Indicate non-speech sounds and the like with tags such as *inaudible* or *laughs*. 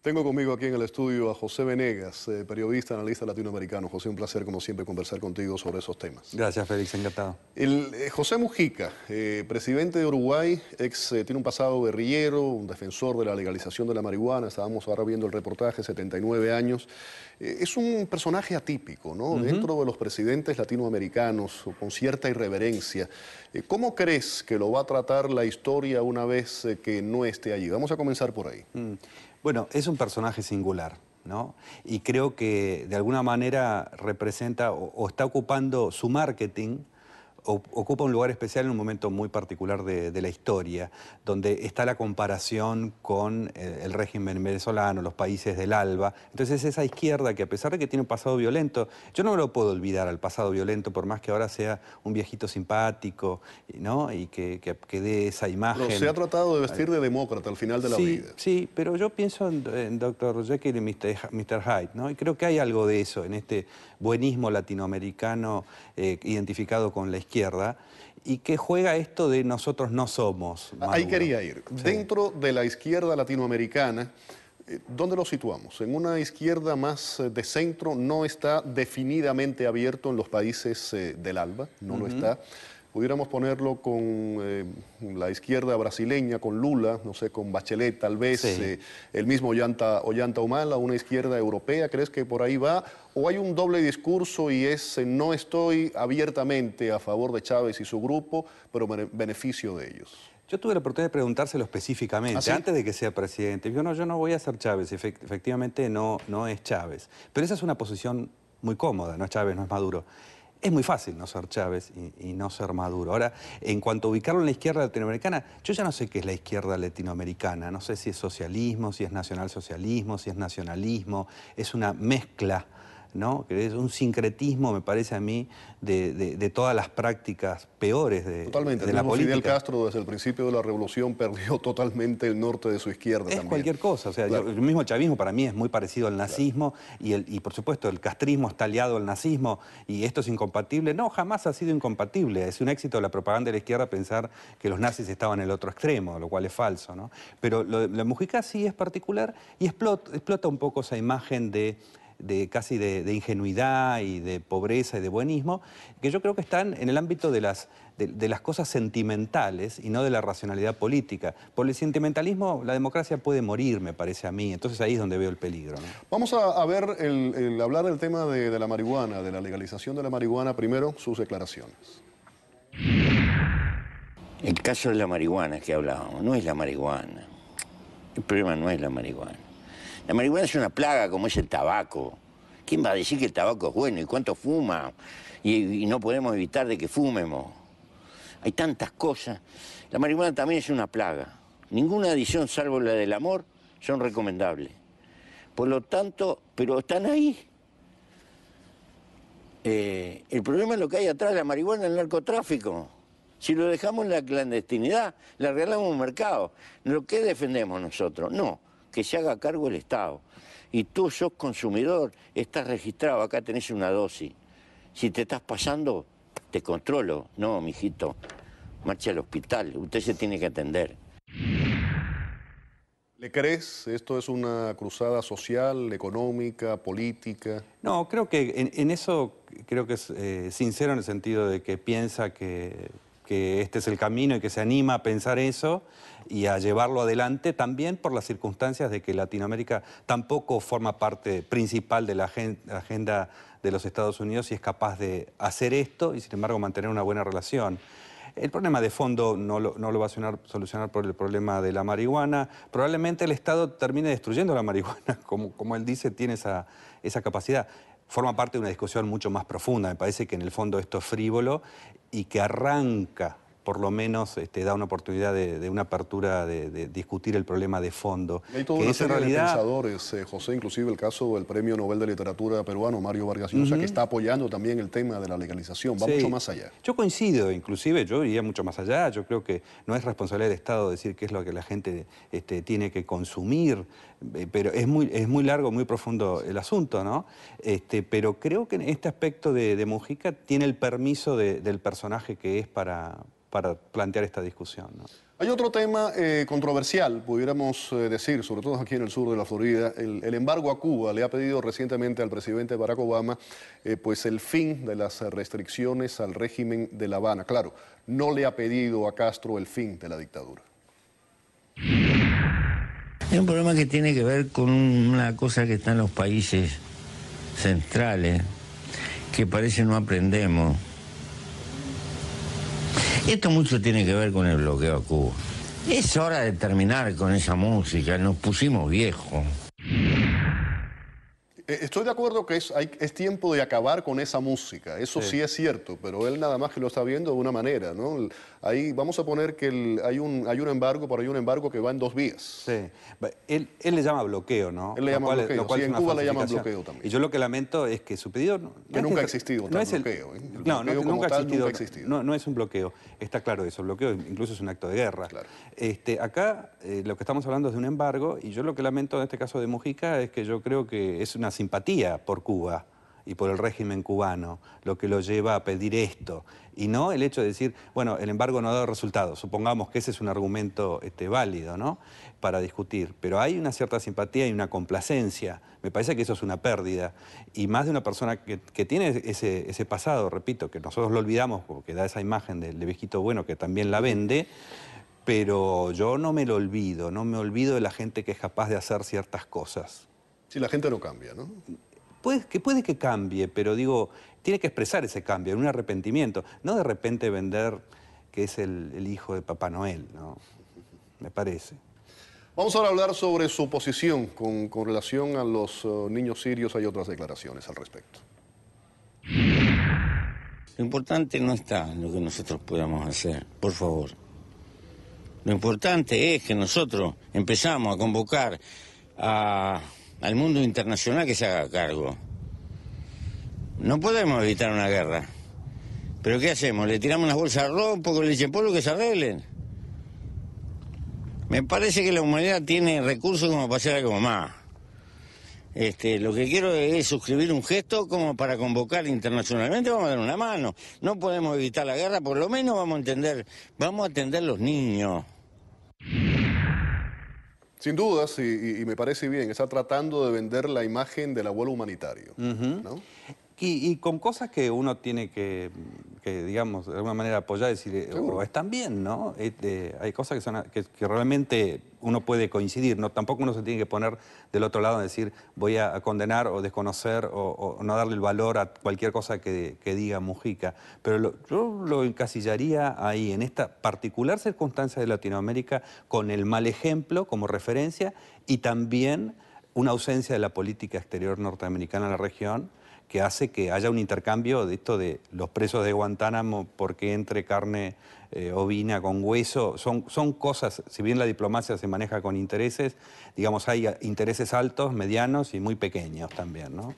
Tengo conmigo aquí en el estudio a José Venegas, eh, periodista, analista latinoamericano. José, un placer como siempre conversar contigo sobre esos temas. Gracias, Félix, encantado. Eh, José Mujica, eh, presidente de Uruguay, ex, tiene un pasado guerrillero, un defensor de la legalización de la marihuana. Estábamos ahora viendo el reportaje, 79 años. es un personaje atípico, ¿no? Dentro de los presidentes latinoamericanos, con cierta irreverencia. ¿Cómo crees que lo va a tratar la historia una vez que no esté allí? Vamos a comenzar por ahí. Mm. Bueno, es un personaje singular, ¿no? Y creo que de alguna manera representa o, o está ocupando su marketing ocupa un lugar especial en un momento muy particular de, la historia, donde está la comparación con eh, el régimen venezolano, los países del ALBA. Entonces esa izquierda que a pesar de que tiene un pasado violento, yo no me lo puedo olvidar al pasado violento, por más que ahora sea un viejito simpático, ¿no? Y que, que, dé esa imagen. se ha tratado de vestir de demócrata al final de la vida. Sí, pero yo pienso en, Dr. Jekyll y Mr. Hyde, ¿no? Y creo que hay algo de eso en este buenismo latinoamericano eh, identificado con la izquierda y qué juega esto de nosotros no somos. Ahí quería ir. Dentro de la izquierda latinoamericana, eh, ¿dónde lo situamos? ¿En una izquierda más eh, de centro no está definidamente abierto en los países eh, del ALBA? No lo está pudiéramos ponerlo con eh, la izquierda brasileña, con Lula, no sé, con Bachelet tal vez, eh, el mismo Ollanta, Ollanta Humala, una izquierda europea, ¿crees que por ahí va? ¿O hay un doble discurso y es eh, no estoy abiertamente a favor de Chávez y su grupo, pero beneficio de ellos? Yo tuve la oportunidad de preguntárselo específicamente, ¿Ah, antes de que sea presidente. Yo no, yo no voy a ser Chávez, efectivamente no, no es Chávez. Pero esa es una posición muy cómoda, no es Chávez, no es Maduro. Es muy fácil no ser Chávez y, no ser Maduro. Ahora, en cuanto a ubicarlo en la izquierda latinoamericana, yo ya no sé qué es la izquierda latinoamericana, no sé si es socialismo, si es nacionalsocialismo, si es nacionalismo, es una mezcla es un sincretismo, me parece a mí, de, todas las prácticas peores de, la política. Fidel Castro desde el principio de la revolución perdió *laughs* totalmente el norte de su izquierda. Es cualquier cosa, o sea, el mismo chavismo para mí es muy parecido al nazismo y, por supuesto el castrismo está aliado al nazismo y esto es incompatible. No, jamás ha sido incompatible, es un éxito de la propaganda de la izquierda pensar que los nazis estaban en el otro extremo, lo cual es falso. Pero la Mujica sí es particular y explota un poco esa imagen de de casi de, ingenuidad y de pobreza y de buenismo, que yo creo que están en el ámbito de las, de, las cosas sentimentales y no de la racionalidad política. Por el sentimentalismo la democracia puede morir, me parece a mí, entonces ahí es donde veo el peligro. Vamos a, ver, el, hablar del tema de, de la marihuana, de la legalización de la marihuana, primero sus declaraciones. El caso de la marihuana que hablábamos, no es la marihuana. El problema no es la marihuana. La marihuana es una plaga como es el tabaco. ¿Quién va a decir que el tabaco es bueno y cuánto fuma? Y, no podemos evitar de que fumemos. Hay tantas cosas. La marihuana también es una plaga. Ninguna adición salvo la del amor son recomendables. Por lo tanto, pero están ahí. Eh, el problema es lo que hay atrás de la marihuana, el narcotráfico. Si lo dejamos en la clandestinidad, le arreglamos un mercado. ¿Lo que defendemos nosotros? No, que se haga cargo el Estado. Y tú sos consumidor, estás registrado, acá tenés una dosis. Si te estás pasando, te controlo. No, mijito, marcha al hospital, usted se tiene que atender. ¿Le crees? ¿Esto es una cruzada social, económica, política? No, creo que en, eso creo que es eh, sincero en el sentido de que piensa que que este es el camino y que se anima a pensar eso y a llevarlo adelante también por las circunstancias de que Latinoamérica tampoco forma parte principal de la agenda de los Estados Unidos y es capaz de hacer esto y sin embargo mantener una buena relación. El problema de fondo no lo, va a solucionar, por el problema de la marihuana. Probablemente el Estado termine destruyendo la marihuana, *laughs* como, como él dice, tiene esa, esa capacidad forma parte de una discusión mucho más profunda. Me parece que en el fondo esto es frívolo y que arranca por lo menos este, da una oportunidad de, una apertura de, discutir el problema de fondo. Hay todo que una realidad... pensadores, eh, José, inclusive el caso del premio Nobel de Literatura peruano, Mario Vargas Llosa, que está apoyando también el tema de la legalización, va mucho más allá. Yo coincido, inclusive yo iría mucho más allá, yo creo que no es responsabilidad del Estado decir qué es lo que la gente este, tiene que consumir, eh, pero es muy, es muy largo, muy profundo el asunto, ¿no? Este, pero creo que en este aspecto de, Mujica tiene el permiso del personaje que es para, para plantear esta discusión. Hay otro tema eh, controversial, pudiéramos eh, decir, sobre todo aquí en el sur de la Florida. El, embargo a Cuba le ha pedido recientemente al presidente Barack Obama eh, pues el fin de las restricciones al régimen de La Habana. Claro, no le ha pedido a Castro el fin de la dictadura. Hay un problema que tiene que ver con una cosa que está en los países centrales, que parece no aprendemos esto mucho tiene que ver con el bloqueo a Cuba. Es hora de terminar con esa música, nos pusimos viejos. Eh, estoy de acuerdo que es, tiempo de acabar con esa música, eso sí. es cierto, pero él nada más que lo está viendo de una manera, ¿no? Ahí vamos a poner que hay, un, embargo, pero hay un embargo que va en dos vías. Sí, él, le llama bloqueo, ¿no? Él le llama bloqueo, en Cuba le llaman bloqueo también. Y yo lo que lamento es que su pedido... que nunca ha existido no es bloqueo, ¿eh? no, nunca, ha existido. No, es un bloqueo, está claro eso, bloqueo incluso es un acto de guerra. Este, acá eh, lo que estamos hablando es de un embargo y yo lo que lamento en este caso de Mujica es que yo creo que es una simpatía por Cuba y por el régimen cubano, lo que lo lleva a pedir esto, y no el hecho de decir, bueno, el embargo no ha dado resultados, supongamos que ese es un argumento este, válido, ¿no?, para discutir, pero hay una cierta simpatía y una complacencia, me parece que eso es una pérdida, y más de una persona que, tiene ese, pasado, repito, que nosotros lo olvidamos, porque da esa imagen del de viejito bueno que también la vende, pero yo no me lo olvido, no me olvido de la gente que es capaz de hacer ciertas cosas si la gente no cambia, ¿no? Puede que, puede que cambie, pero digo, tiene que expresar ese cambio, en un arrepentimiento. No de repente vender que es el, hijo de Papá Noel, ¿no? Me parece. Vamos ahora a hablar sobre su posición con, relación a los eh, niños sirios. Hay otras declaraciones al respecto. Lo importante no está en lo que nosotros podamos hacer, por favor. Lo importante es que nosotros empezamos a convocar a al mundo internacional que se haga cargo. No podemos evitar una guerra. ¿Pero qué hacemos? ¿Le tiramos unas bolsas de ropa un poco leche que se arreglen? Me parece que la humanidad tiene recursos como para hacer algo más. Este, lo que quiero es suscribir un gesto como para convocar internacionalmente, vamos a dar una mano. No podemos evitar la guerra, por lo menos vamos a entender, vamos a atender los niños. Sin dudas, y, me parece bien, está tratando de vender la imagen del abuelo humanitario. Y, con cosas que uno tiene que, digamos, de alguna manera apoyar, decir, oh, o están bien, ¿no? Este, hay cosas que, son, que, realmente uno puede coincidir, ¿no? Tampoco uno se tiene que poner del otro lado y decir, voy a, condenar o desconocer o, no darle el valor a cualquier cosa que, diga Mujica. Pero yo lo encasillaría ahí, en esta particular circunstancia de Latinoamérica, con el mal ejemplo como referencia y también una ausencia de la política exterior norteamericana en la región que hace que haya un intercambio de esto de los presos de Guantánamo porque entre carne eh, ovina con hueso. Son, son cosas, si bien la diplomacia se maneja con intereses, digamos, hay eh, intereses altos, medianos y muy pequeños también, ¿no?